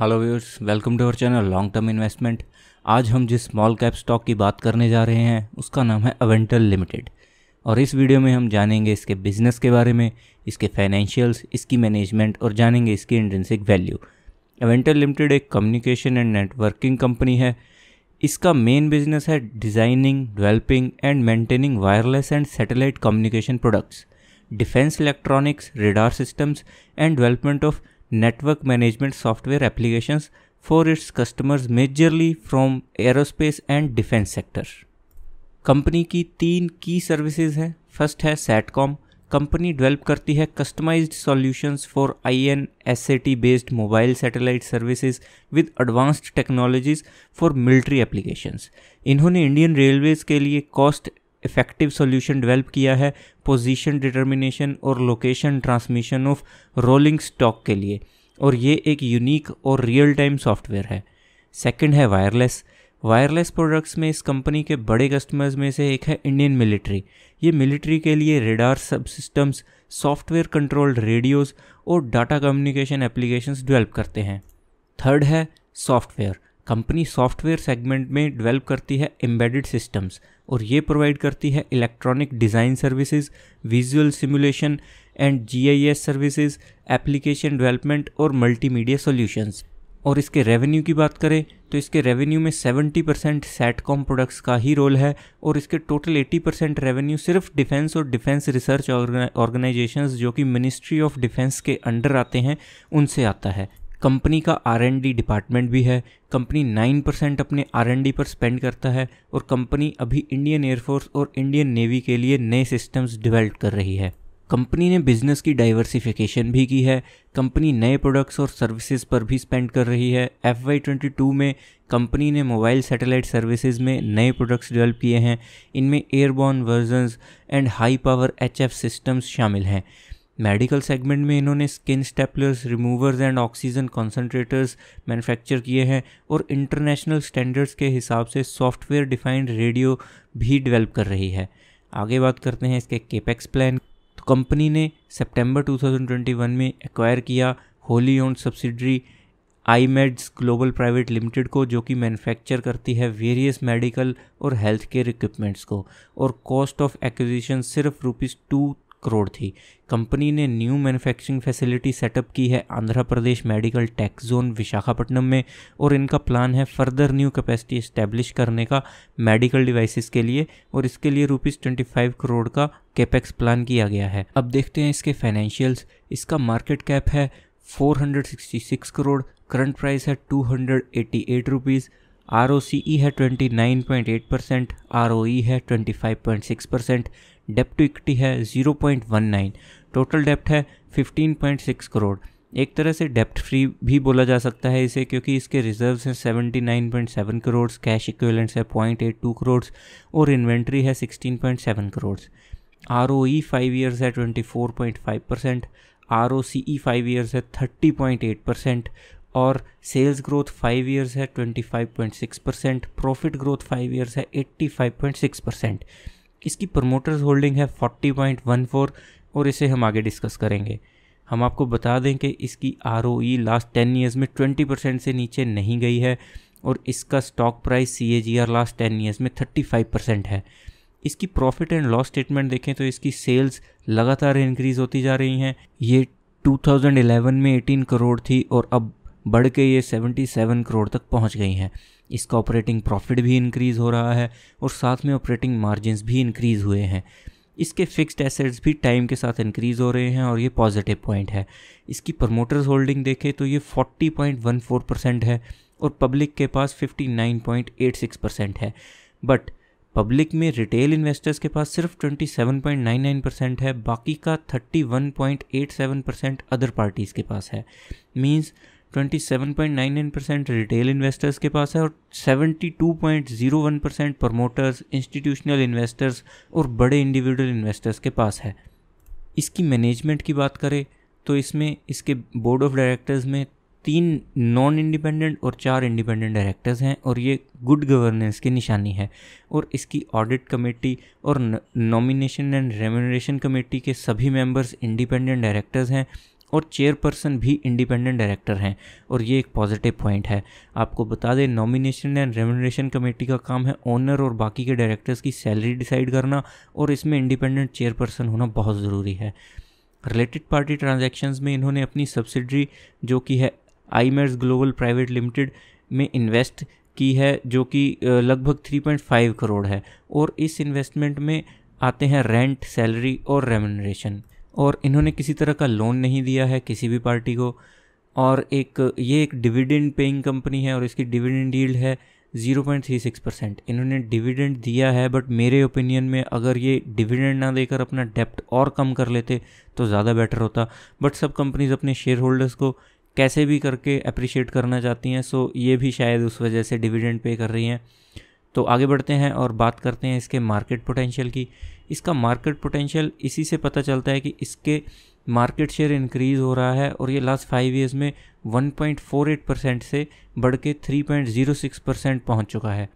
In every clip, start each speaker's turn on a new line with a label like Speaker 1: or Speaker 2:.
Speaker 1: Hello viewers welcome to our channel long term investment आज हम जिस स्मॉल कैप स्टॉक की बात करने जा रहे हैं उसका नाम है अवेंटल लिमिटेड और इस वीडियो में हम जानेंगे इसके बिजनेस के बारे में इसके फाइनेंशियल्स इसकी मैनेजमेंट और जानेंगे इसकी इंटेंसिक वैल्यू अवेंटल लिमिटेड एक कम्युनिकेशन एंड नेटवर्किंग कंपनी है इसका मेन बिजनेस है designing developing and maintaining wireless and satellite communication products defence electronics radar systems and development of network management software applications for its customers majorly from aerospace and defense sector. Company की तीन की services हैं first है satcom company develop करती है customised solutions for INSAT based mobile satellite services with advanced technologies for military applications इन्होंने Indian Railways के लिए कॉस्ट इफेक्टिव सॉल्यूशन डेवलप किया है पोजीशन डिटर्मिनेशन और location transmission of rolling stock के लिए और ये एक यूनिक और रियल टाइम सॉफ्टवेयर है सेकंड है वायरलेस वायरलेस प्रोडक्ट्स में इस कंपनी के बड़े कस्टमर्स में से एक है इंडियन मिलिट्री ये मिलिट्री के लिए रेडार सब सिस्टम्स सॉफ्टवेयर कंट्रोल्ड रेडियोज़ और डाटा कम्युनिकेशन एप्लीकेशंस डेवलप करते हैं थर्ड है सॉफ्टवेयर कंपनी सॉफ्टवेयर सेगमेंट में डेवलप करती है एम्बेडेड सिस्टम्स और ये प्रोवाइड करती है electronic design services visual simulation and GIS services application development और मल्टीमीडिया सॉल्यूशंस और इसके रेवेन्यू की बात करें तो इसके रेवेन्यू में 70 परसेंट सेटकॉम प्रोडक्ट्स का ही रोल है और इसके टोटल 80 परसेंट रेवेन्यू सिर्फ डिफेंस और डिफेंस रिसर्च ऑर्गेनाइजेशंस जो कि मिनिस्ट्री ऑफ डिफेंस के अंडर आते हैं उनसे आता है कंपनी का आर डी डिपार्टमेंट भी है कंपनी नाइन परसेंट अपने आर एंड डी पर स्पेंड करता है और कंपनी अभी इंडियन एयरफोर्स और इंडियन नेवी के लिए नए सिस्टम्स डिवेल्प कर रही है कंपनी ने बिजनेस की डाइवर्सिफिकेशन भी की है कंपनी नए प्रोडक्ट्स और सर्विसेज पर भी स्पेंड कर रही है एफ वाई ट्वेंटी टू में कंपनी ने मोबाइल सैटेलाइट सर्विसेज में नए प्रोडक्ट्स डेवलप किए हैं इनमें airborne versions and high power H F systems शामिल हैं मेडिकल सेगमेंट में इन्होंने skin staplers removers and oxygen concentrators manufacture किए हैं और इंटरनेशनल स्टैंडर्ड्स के हिसाब से सॉफ्टवेयर डिफाइंड रेडियो भी डेवलप कर रही है आगे बात करते हैं इसके केपेक्स प्लान तो कंपनी ने सितंबर 2021 में एक्वायर किया wholly own subsidiary Meds global private limited को जो कि मैन्युफैक्चर करती है वेरियस मेडिकल और हेल्थ केयर इक्विपमेंट्स को और कॉस्ट ऑफ एक्विजिशन सिर्फ रुपीज़ टू करोड़ थी कंपनी ने न्यू मैन्युफैक्चरिंग फैसिलिटी सेटअप की है Andhra Pradesh medical tech zone Visakhapatnam में और इनका प्लान है फर्दर न्यू कैपेसिटी इस्टेब्लिश करने का मेडिकल डिवाइसेस के लिए और इसके लिए रुपीज़ ट्वेंटी फाइव करोड़ का कैपेक्स प्लान किया गया है अब देखते हैं इसके फाइनेंशियल्स इसका मार्केट कैप है four hundred sixty six crore current price है two hundred eight rupees R O C E है twenty nine point eight percent R O E है twenty five point six percent debt to equity है 0.19 total डेप्ट है 15.6 करोड़ एक तरह से डेप्ट free भी बोला जा सकता है इसे क्योंकि इसके रिजर्व्स हैं 79.7 करोड़ कैश इक्विवेलेंट्स है 0.82 करोड़ और इन्वेंट्री है 16.7 crore R O E five years है 24.5 percent R O C E five years है 30.8 परसेंट और सेल्स ग्रोथ फाइव ईयर्स है 25.6 percent profit growth five years है 85.6 परसेंट इसकी प्रमोटर्स होल्डिंग है 40.14 और इसे हम आगे डिस्कस करेंगे हम आपको बता दें कि इसकी आर लास्ट टेन ईयर्स में ट्वेंटी परसेंट से नीचे नहीं गई है और इसका stock price C A G R last ten years में थर्टी फाइव परसेंट है इसकी प्रॉफिट एंड लॉस स्टेटमेंट देखें तो इसकी सेल्स लगातार इंक्रीज़ होती जा रही हैं ये 2011 में 18 करोड़ थी और अब बढ़ के ये 77 करोड़ तक पहुंच गई हैं इसका ऑपरेटिंग प्रॉफिट भी इंक्रीज़ हो रहा है और साथ में ऑपरेटिंग मार्जिन भी इंक्रीज़ हुए हैं इसके फिक्स्ड एसेट्स भी टाइम के साथ इंक्रीज़ हो रहे हैं और ये पॉजिटिव पॉइंट है इसकी प्रमोटर्स होल्डिंग देखें तो ये 40.14 परसेंट है और पब्लिक के पास 59.86 परसेंट है बट पब्लिक में रिटेल इन्वेस्टर्स के पास सिर्फ 27.99 परसेंट है बाकी का 31.87 परसेंट अदर पार्टीज़ के पास है मीन्स 27.99 परसेंट रिटेल इन्वेस्टर्स के पास है और 72.01 परसेंट प्रमोटर्स इंस्टीट्यूशनल इन्वेस्टर्स और बड़े इंडिविजुअल इन्वेस्टर्स के पास है इसकी मैनेजमेंट की बात करें तो इसमें इसके बोर्ड ऑफ डायरेक्टर्स में तीन नॉन इंडिपेंडेंट और चार इंडिपेंडेंट डायरेक्टर्स हैं और ये गुड गवर्नेंस की निशानी है और इसकी ऑडिट कमेटी और नॉमिनेशन एंड रेम्यूनरेशन कमेटी के सभी मेंबर्स इंडिपेंडेंट डायरेक्टर्स हैं और चेयरपर्सन भी इंडिपेंडेंट डायरेक्टर हैं और ये एक पॉजिटिव पॉइंट है आपको बता दें नॉमिनेशन एंड रेमोनेशन कमेटी का काम है ओनर और बाकी के डायरेक्टर्स की सैलरी डिसाइड करना और इसमें इंडिपेंडेंट चेयरपर्सन होना बहुत ज़रूरी है रिलेटेड पार्टी ट्रांजेक्शन में इन्होंने अपनी सब्सिडरी जो कि है आईमेर्स ग्लोबल प्राइवेट लिमिटेड में इन्वेस्ट की है जो कि लगभग 3.5 करोड़ है और इस इन्वेस्टमेंट में आते हैं रेंट सैलरी और रेमोनरेशन और इन्होंने किसी तरह का लोन नहीं दिया है किसी भी पार्टी को और एक ये एक डिविडेंड पेइंग कंपनी है और इसकी डिविडेंड डील्ड है 0.36 परसेंट इन्होंने डिविडेंड दिया है बट मेरे ओपिनियन में अगर ये डिविडेंड ना देकर अपना डेप्ट और कम कर लेते तो ज़्यादा बेटर होता बट सब कंपनीज अपने शेयर होल्डर्स को कैसे भी करके अप्रिशिएट करना चाहती हैं सो ये भी शायद उस वजह से डिविडेंड पे कर रही हैं तो आगे बढ़ते हैं और बात करते हैं इसके मार्केट पोटेंशियल की इसका मार्केट पोटेंशियल इसी से पता चलता है कि इसके मार्केट शेयर इंक्रीज़ हो रहा है और ये लास्ट फाइव ईयर्स में 1.48 परसेंट से बढ़ के 3.06 परसेंट पहुँच चुका है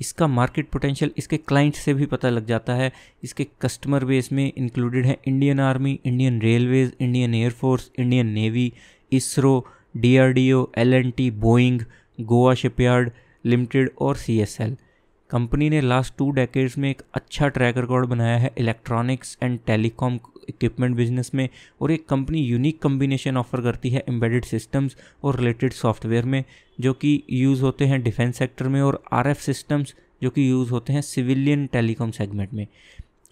Speaker 1: इसका मार्केट पोटेंशियल इसके क्लाइंट से भी पता लग जाता है इसके कस्टमर बेस में इंक्लूडेड है Indian army Indian railways Indian air force Indian navy ISRO D R D O L N T Boeing Goa shipyard limited और सी एस एल कंपनी ने लास्ट टू डेकेड्स में एक अच्छा ट्रैक रिकॉर्ड बनाया है electronics and telecom equipment business में और एक कंपनी यूनिक कम्बिनेशन ऑफर करती है एम्बेडेड सिस्टम्स और रिलेटेड सॉफ्टवेयर में जो कि यूज़ होते हैं डिफेंस सेक्टर में और आर सिस्टम्स जो कि यूज़ होते हैं सिविलियन टेलीकॉम सेगमेंट में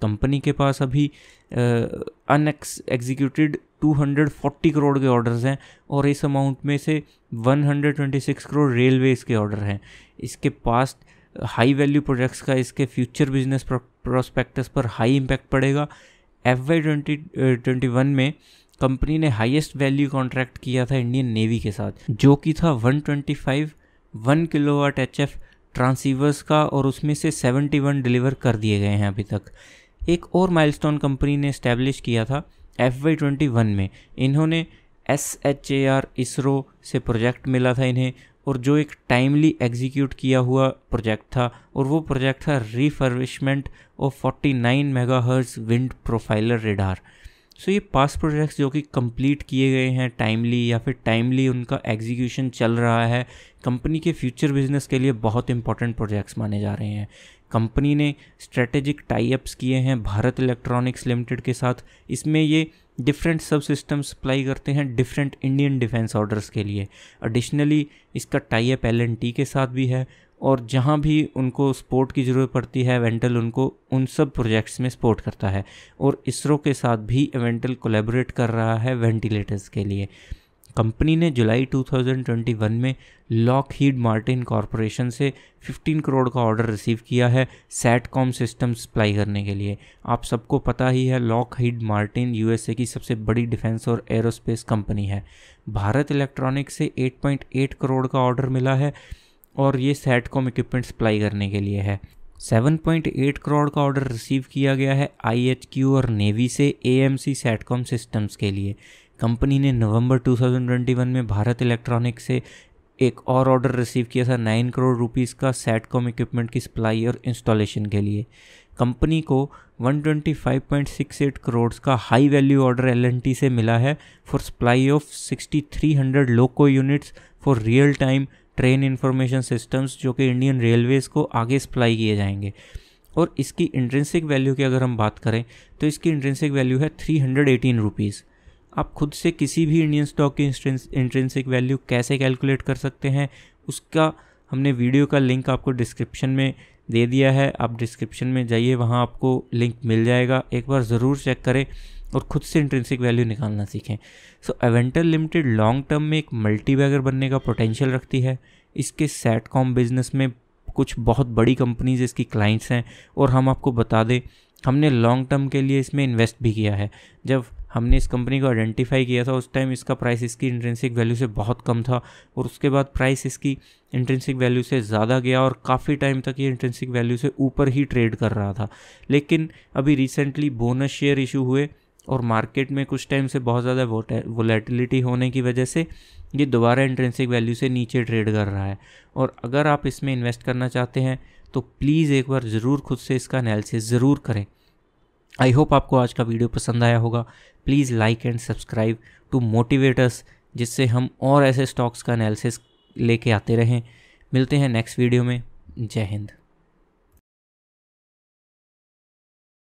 Speaker 1: कंपनी के पास अभी अनएक्स एग्जीक्यूटेड 240 करोड़ के ऑर्डर्स हैं और इस अमाउंट में से 126 करोड़ रेलवेज़ के ऑर्डर हैं इसके पास्ट हाई वैल्यू प्रोजेक्ट्स का इसके फ्यूचर बिजनेस प्रोस्पेक्टस पर हाई इम्पैक्ट पड़ेगा F Y twenty twenty one में कंपनी ने हाईएस्ट वैल्यू कॉन्ट्रैक्ट किया था इंडियन नेवी के साथ जो कि था 125 1 एच एफ ट्रांसीवर्स का और उसमें से 71 डिलीवर कर दिए गए हैं अभी तक एक और माइलस्टोन कंपनी ने इस्टेब्लिश किया था एफ वाई ट्वेंटी वन में इन्होंने S H A R ISRO से प्रोजेक्ट मिला था इन्हें और जो एक टाइमली एग्जीक्यूट किया हुआ प्रोजेक्ट था और वो प्रोजेक्ट था refurbishment of 49 nine mega wind profiler radar so ये पास प्रोजेक्ट्स जो कि कंप्लीट किए गए हैं टाइमली या फिर टाइमली उनका एग्जीक्यूशन चल रहा है कंपनी के फ्यूचर बिजनेस के लिए बहुत इंपॉर्टेंट प्रोजेक्ट्स माने जा रहे हैं कंपनी ने स्ट्रेटेजिक टाइप्स किए हैं भारत इलेक्ट्रॉनिक्स लिमिटेड के साथ इसमें ये डिफरेंट सब सिस्टम सप्लाई करते हैं डिफरेंट इंडियन डिफेंस ऑर्डर्स के लिए एडिशनली इसका टाइप एल एन टी के साथ भी है और जहाँ भी उनको सपोर्ट की ज़रूरत पड़ती है एवेंटल उनको उन सब प्रोजेक्ट्स में सपोर्ट करता है और इसरो के साथ भी एवेंटल कोलेबोरेट कर रहा है वेंटिलेटर्स के लिए कंपनी ने जुलाई 2021 में लॉक हीड मार्टिन कॉरपोरेशन से 15 करोड़ का ऑर्डर रिसीव किया है सैटकॉम सिस्टम सप्लाई करने के लिए आप सबको पता ही है लॉक हीड मार्टिन यूएसए की सबसे बड़ी डिफेंस और एरोस्पेस कंपनी है भारत इलेक्ट्रॉनिक से 8.8 करोड़ का ऑर्डर मिला है और ये सैटकॉम इक्विपमेंट सप्लाई करने के लिए है 7.8 करोड़ का ऑर्डर रिसीव किया गया है आई और नेवी से ए एम सैटकॉम सिस्टम्स के लिए कंपनी ने नवंबर 2021 में भारत इलेक्ट्रॉनिक से एक और ऑर्डर रिसीव किया था नाइन करोड़ रुपीस का सेट कॉम इक्विपमेंट की सप्लाई और इंस्टॉलेशन के लिए कंपनी को 125.68 करोड़ का हाई वैल्यू ऑर्डर एल से मिला है for supply of 6300 loco units for real time train information systems जो कि इंडियन रेलवेज को आगे सप्लाई किए जाएंगे और इसकी इंट्रेंसिक वैल्यू की अगर हम बात करें तो इसकी इंट्रेंसिक वैल्यू है थ्री हंड्रेड एटीन रुपीज़ आप खुद से किसी भी इंडियन स्टॉक की इंट्रेंसिक वैल्यू कैसे कैलकुलेट कर सकते हैं उसका हमने वीडियो का लिंक आपको डिस्क्रिप्शन में दे दिया है आप डिस्क्रिप्शन में जाइए वहाँ आपको लिंक मिल जाएगा एक बार ज़रूर चेक करें और खुद से इंट्रेंसिक वैल्यू निकालना सीखें so Avantel limited long term में एक मल्टीबैगर बनने का पोटेंशियल रखती है इसके सेट कॉम बिजनेस में कुछ बहुत बड़ी कंपनीज इसकी क्लाइंट्स हैं और हम आपको बता दें हमने लॉन्ग टर्म के लिए इसमें इन्वेस्ट भी किया है जब हमने इस कंपनी को आइडेंटिफाई किया था उस टाइम इसका प्राइस इसकी इंट्रेंसिक वैल्यू से बहुत कम था और उसके बाद प्राइस इसकी इंट्रेंसिक वैल्यू से ज़्यादा गया और काफ़ी टाइम तक ये इंट्रेंसिक वैल्यू से ऊपर ही ट्रेड कर रहा था लेकिन अभी रिसेंटली बोनस शेयर इशू हुए और मार्केट में कुछ टाइम से बहुत ज़्यादा वोलेटिलिटी होने की वजह से ये दोबारा इंट्रेंसिक वैल्यू से नीचे ट्रेड कर रहा है और अगर आप इसमें इन्वेस्ट करना चाहते हैं तो प्लीज़ एक बार ज़रूर खुद से इसका एनालिसिस ज़रूर करें आई होप आपको आज का वीडियो पसंद आया होगा please like and subscribe to motivators जिससे हम और ऐसे स्टॉक्स का एनालिसिस लेके आते रहें मिलते हैं नेक्स्ट वीडियो में जय हिंद